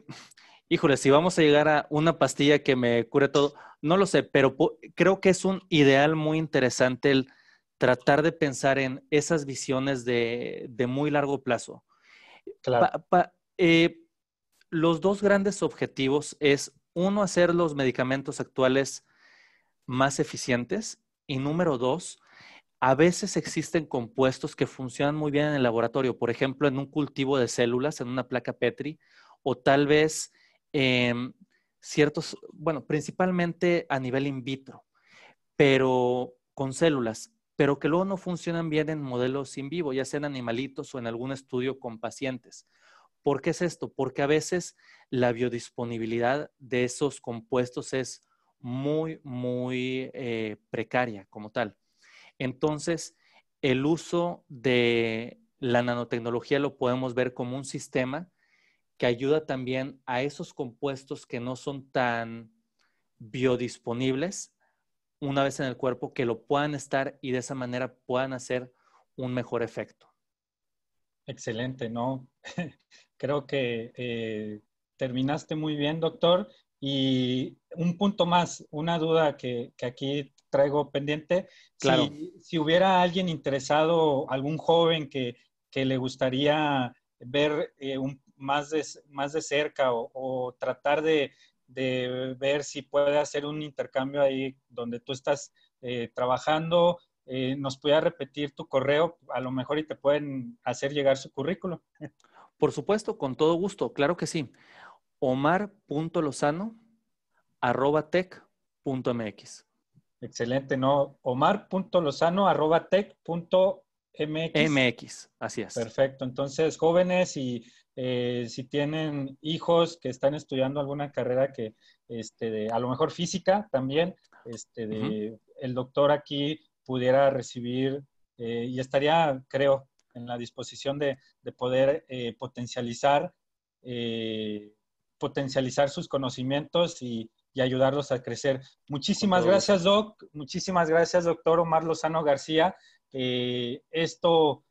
híjole, si vamos a llegar a una pastilla que me cure todo, no lo sé, pero creo que es un ideal muy interesante el tratar de pensar en esas visiones de, muy largo plazo. Claro. Eh, los dos grandes objetivos es, uno, hacer los medicamentos actuales más eficientes y número dos, a veces existen compuestos que funcionan muy bien en el laboratorio, por ejemplo, en un cultivo de células, en una placa Petri, o tal vez en ciertos, bueno, principalmente a nivel in vitro, pero con células, pero que luego no funcionan bien en modelos in vivo, ya sea en animalitos o en algún estudio con pacientes. ¿Por qué es esto? Porque a veces la biodisponibilidad de esos compuestos es muy, muy eh, precaria como tal. Entonces, el uso de la nanotecnología lo podemos ver como un sistema que ayuda también a esos compuestos que no son tan biodisponibles una vez en el cuerpo, que lo puedan estar y de esa manera puedan hacer un mejor efecto. Excelente, ¿no? Creo que eh, terminaste muy bien, doctor. Y un punto más, una duda que, aquí traigo pendiente. Si, hubiera alguien interesado, algún joven que, le gustaría ver eh, más, de, más de cerca o, tratar de, ver si puede hacer un intercambio ahí donde tú estás eh, trabajando, nos pudiera repetir tu correo, a lo mejor y te pueden hacer llegar su currículo. Por supuesto, con todo gusto, claro que sí. omar.lozano.tech.mx. Excelente, ¿no? Omar.lozano MX, así es. Perfecto, entonces jóvenes y eh, si tienen hijos que están estudiando alguna carrera que, este, a lo mejor física también, este, el doctor aquí pudiera recibir eh, y estaría, creo, en la disposición de, poder eh, potencializar, eh, potencializar sus conocimientos y, ayudarlos a crecer. Muchísimas gracias, Doc. Muchísimas gracias, doctor Omar Lozano García. Eh, esto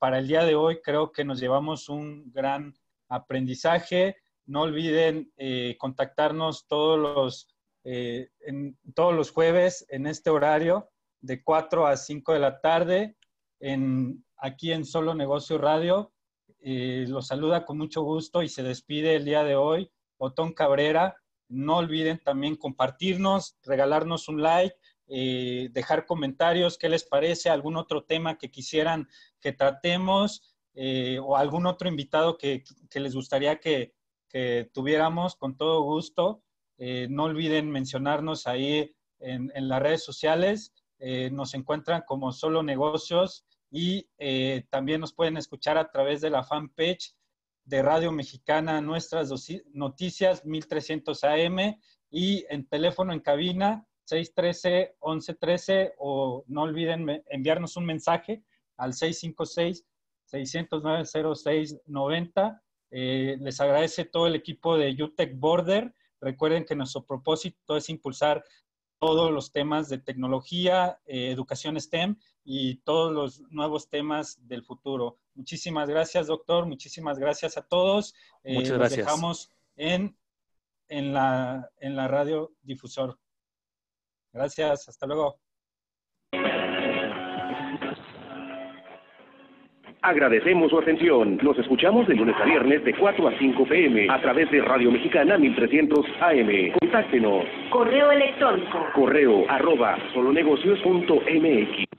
para el día de hoy creo que nos llevamos un gran aprendizaje. No olviden contactarnos todos los, en, todos los jueves en este horario de 4 a 5 de la tarde aquí en Solo Negocio Radio. Eh, los saluda con mucho gusto y se despide el día de hoy Otón Cabrera. No olviden también compartirnos, regalarnos un like, eh, dejar comentarios, qué les parece, algún otro tema que quisieran que tratemos eh, o algún otro invitado que, les gustaría que, tuviéramos con todo gusto. Eh, no olviden mencionarnos ahí en, en las redes sociales. nos encuentran como Solo Negocios y eh, también nos pueden escuchar a través de la fanpage de Radio Mexicana Nuestras Noticias 1300 AM y en teléfono en cabina 613-1113 o no olviden enviarnos un mensaje al 656-609-0690. Eh, les agradece todo el equipo de UTEC Border. Recuerden que nuestro propósito es impulsar todos los temas de tecnología, eh, educación STEM y todos los nuevos temas del futuro. Muchísimas gracias, doctor. Muchísimas gracias a todos. Eh, Muchas gracias. Nos dejamos en, en, la, en radio difusor. Gracias. Hasta luego. Agradecemos su atención. Nos escuchamos de lunes a viernes de 4 a 5 pm a través de Radio Mexicana 1300 AM. Contáctenos. Correo electrónico. Correo arroba solonegocios.mx.